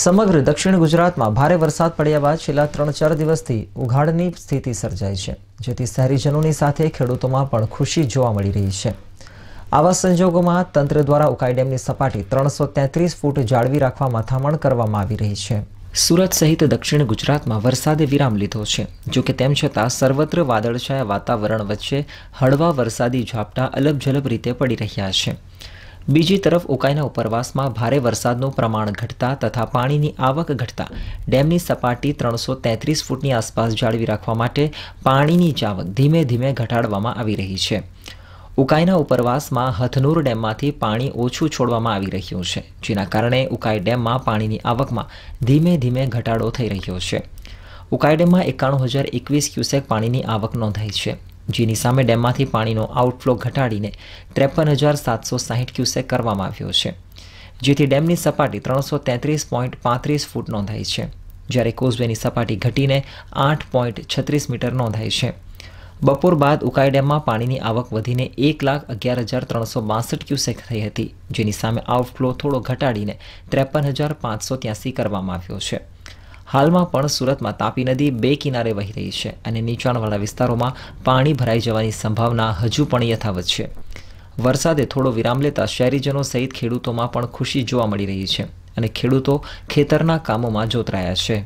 સમગ્ર દક્ષિણ ગુજરાતમાં ભારે વરસાદ પડ્યા બાદ છેલ્લા ત્રણ ચાર દિવસથી ઉઘાડની સ્થિતિ સર્જાઈ છે જેથી શહેરીજનોની સાથે ખેડૂતોમાં પણ ખુશી જોવા મળી રહી છે આવા સંજોગોમાં તંત્ર દ્વારા ઉકાઈ ડેમની સપાટી ત્રણસો તેત્રીસ ફૂટ જાળવી રાખવા મથામણ કરવામાં આવી રહી છે સુરત સહિત દક્ષિણ ગુજરાતમાં વરસાદે વિરામ લીધો છે જો કે તેમ છતાં સર્વત્ર વાદળછાયા વાતાવરણ વચ્ચે હળવા વરસાદી ઝાપટા અલબઝલબ રીતે પડી રહ્યા છે બીજી તરફ ઉકાઈના ઉપરવાસમાં ભારે વરસાદનું પ્રમાણ ઘટતા તથા પાણીની આવક ઘટતા ડેમની સપાટી ત્રણસો તેત્રીસ ફૂટની આસપાસ જાળવી રાખવા માટે પાણીની જાવક ધીમે ધીમે ઘટાડવામાં આવી રહી છે ઉકાઈના ઉપરવાસમાં હથનૂર ડેમમાંથી પાણી ઓછું છોડવામાં આવી રહ્યું છે જેના કારણે ઉકાઈ ડેમમાં પાણીની આવકમાં ધીમે ધીમે ઘટાડો થઈ રહ્યો છે ઉકાઈ ડેમમાં એકાણું હજાર એકવીસ ક્યુસેક પાણીની આવક નોંધાઈ છે જેની સામે ડેમમાંથી પાણીનો આઉટફ્લો ઘટાડીને ત્રેપન હજાર સાતસો સાહીઠ ક્યુસેક કરવામાં આવ્યો છે જેથી ડેમની સપાટી ત્રણસો તેત્રીસ પોઈન્ટ પાંત્રીસ ફૂટ નોંધાઈ છે જ્યારે કોઝવેની સપાટી ઘટીને આઠ પોઈન્ટ છત્રીસ મીટર નોંધાઈ છે બપોર બાદ ઉકાઈ ડેમમાં પાણીની આવક વધીને એક લાખ અગિયાર હજાર ત્રણસો બાસઠ ક્યુસેક થઈ હતી જેની સામે આઉટફ્લો થોડો ઘટાડીને ત્રેપન હજાર પાંચસો ત્યાસી કરવામાં આવ્યો છે હાલમાં પણ સુરતમાં તાપી નદી બે કિનારે વહી રહી છે અને નીચાણવાળા વિસ્તારોમાં પાણી ભરાઈ જવાની સંભાવના હજુ પણ યથાવત છે વરસાદે થોડો વિરામ લેતા શહેરીજનો સહિત ખેડૂતોમાં પણ ખુશી જોવા મળી રહી છે અને ખેડૂતો ખેતરના કામોમાં જોતરાયા છે